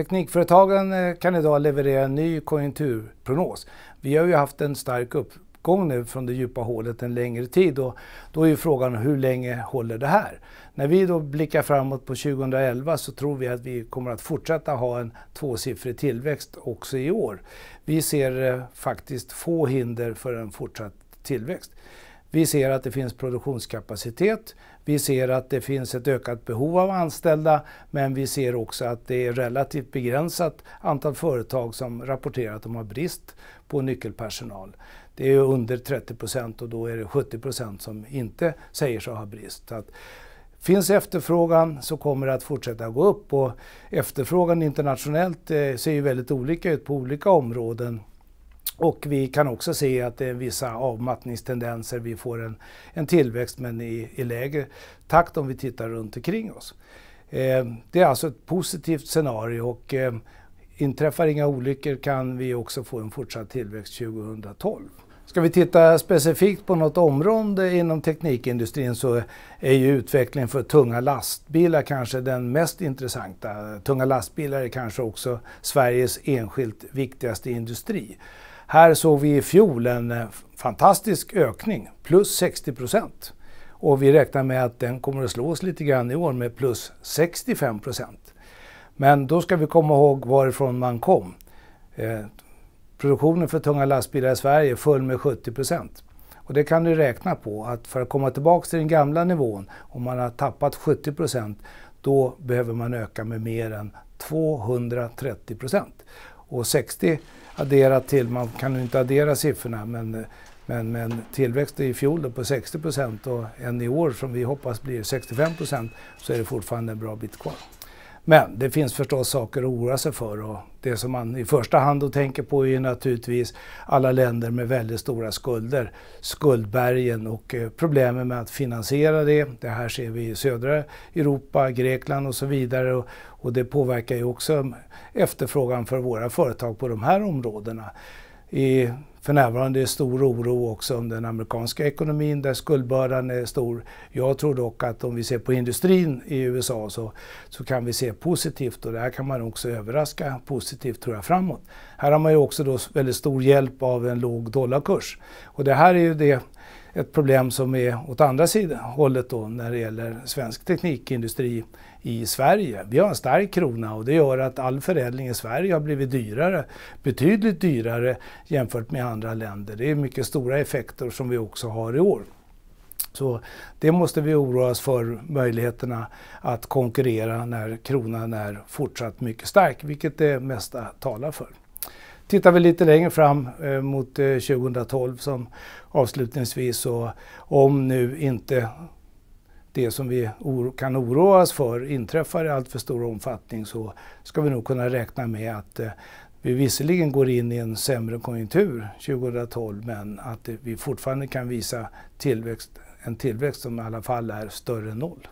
Teknikföretagen eh, kan idag leverera en ny konjunkturprognos. Vi har ju haft en stark uppgång nu från det djupa hålet en längre tid och då är ju frågan hur länge håller det här? När vi då blickar framåt på 2011 så tror vi att vi kommer att fortsätta ha en tvåsiffrig tillväxt också i år. Vi ser eh, faktiskt få hinder för en fortsatt tillväxt. Vi ser att det finns produktionskapacitet. Vi ser att det finns ett ökat behov av anställda, men vi ser också att det är relativt begränsat antal företag som rapporterar att de har brist på nyckelpersonal. Det är under 30 procent och då är det 70 procent som inte säger sig ha brist. Så att, Finns efterfrågan så kommer det att fortsätta gå upp och efterfrågan internationellt eh, ser ju väldigt olika ut på olika områden. Och vi kan också se att det är vissa avmattningstendenser. Vi får en, en tillväxt men i, i lägre takt om vi tittar runt omkring oss. Eh, det är alltså ett positivt scenario och eh, inträffar inga olyckor kan vi också få en fortsatt tillväxt 2012. Ska vi titta specifikt på något område inom teknikindustrin så är ju utvecklingen för tunga lastbilar kanske den mest intressanta. Tunga lastbilar är kanske också Sveriges enskilt viktigaste industri. Här såg vi i fjol en eh, fantastisk ökning, plus 60 procent. Och vi räknar med att den kommer att slås lite grann i år med plus 65 procent. Men då ska vi komma ihåg varifrån man kom. Eh, produktionen för tunga lastbilar i Sverige föll med 70 procent. Och det kan du räkna på att för att komma tillbaka till den gamla nivån, om man har tappat 70 procent, då behöver man öka med mer än 230 procent och 60 adderat till, man kan ju inte addera siffrorna, men, men, men tillväxt i fjol på 60 procent och en i år som vi hoppas blir 65 procent så är det fortfarande en bra bit kvar. Men det finns förstås saker att oroa sig för och det som man i första hand då tänker på är naturligtvis alla länder med väldigt stora skulder, skuldbergen och eh, problemen med att finansiera det. Det här ser vi i södra Europa, Grekland och så vidare och det påverkar ju också efterfrågan för våra företag på de här områdena är för närvarande är stor oro också om den amerikanska ekonomin där skuldbördan är stor. Jag tror dock att om vi ser på industrin i USA så, så kan vi se positivt och det här kan man också överraska positivt tror jag framåt. Här har man ju också då väldigt stor hjälp av en låg dollarkurs och det här är ju det ett problem som är åt andra sidan, hållet då när det gäller svensk teknikindustri i Sverige. Vi har en stark krona och det gör att all förädling i Sverige har blivit dyrare, betydligt dyrare jämfört med andra länder. Det är mycket stora effekter som vi också har i år. Så det måste vi oroa oss för, möjligheterna att konkurrera när kronan är fortsatt mycket stark, vilket det mesta talar för tittar vi lite längre fram eh, mot eh, 2012 som avslutningsvis så om nu inte det som vi oro, kan oroas för inträffar i alltför stor omfattning så ska vi nog kunna räkna med att eh, vi visserligen går in i en sämre konjunktur 2012 men att eh, vi fortfarande kan visa tillväxt, en tillväxt som i alla fall är större än noll.